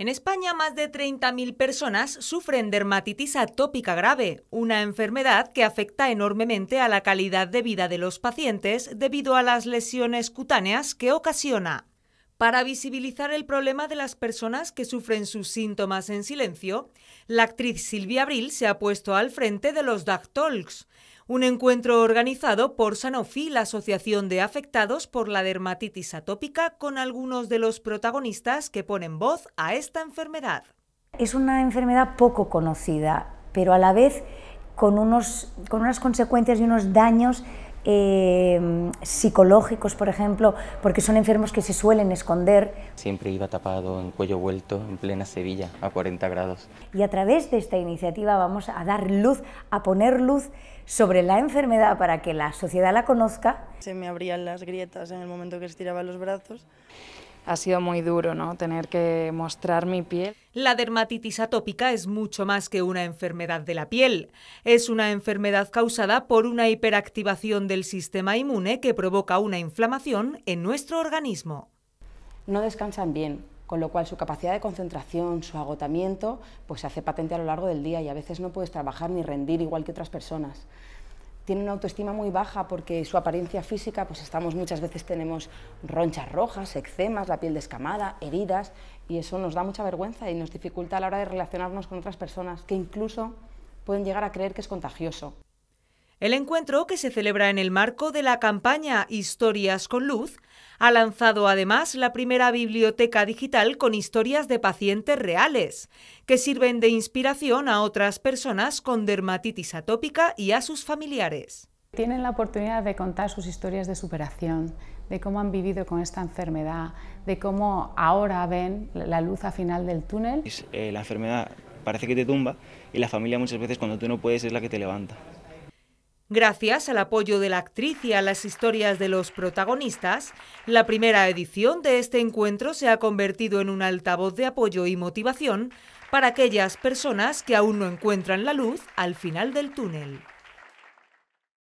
En España, más de 30.000 personas sufren dermatitis atópica grave, una enfermedad que afecta enormemente a la calidad de vida de los pacientes debido a las lesiones cutáneas que ocasiona. Para visibilizar el problema de las personas que sufren sus síntomas en silencio, la actriz Silvia Abril se ha puesto al frente de los Duck Talks, un encuentro organizado por Sanofi, la Asociación de Afectados por la Dermatitis Atópica, con algunos de los protagonistas que ponen voz a esta enfermedad. Es una enfermedad poco conocida, pero a la vez con, unos, con unas consecuencias y unos daños Em, psicológicos, por ejemplo, porque son enfermos que se suelen esconder. Siempre iba tapado, en cuello vuelto, en plena Sevilla, a 40 grados. Y a través de esta iniciativa vamos a dar luz, a poner luz sobre la enfermedad para que la sociedad la conozca. Se me abrían las grietas en el momento que estiraba los brazos ha sido muy duro, ¿no? Tener que mostrar mi piel. La dermatitis atópica es mucho más que una enfermedad de la piel. Es una enfermedad causada por una hiperactivación del sistema inmune que provoca una inflamación en nuestro organismo. No descansan bien, con lo cual su capacidad de concentración, su agotamiento, pues se hace patente a lo largo del día y a veces no puedes trabajar ni rendir igual que otras personas tiene una autoestima muy baja porque su apariencia física, pues estamos muchas veces tenemos ronchas rojas, eczemas, la piel descamada, heridas, y eso nos da mucha vergüenza y nos dificulta a la hora de relacionarnos con otras personas que incluso pueden llegar a creer que es contagioso. El encuentro, que se celebra en el marco de la campaña Historias con Luz, ha lanzado además la primera biblioteca digital con historias de pacientes reales, que sirven de inspiración a otras personas con dermatitis atópica y a sus familiares. Tienen la oportunidad de contar sus historias de superación, de cómo han vivido con esta enfermedad, de cómo ahora ven la luz al final del túnel. Eh, la enfermedad parece que te tumba y la familia muchas veces cuando tú no puedes es la que te levanta. Gracias al apoyo de la actriz y a las historias de los protagonistas, la primera edición de este encuentro se ha convertido en un altavoz de apoyo y motivación para aquellas personas que aún no encuentran la luz al final del túnel.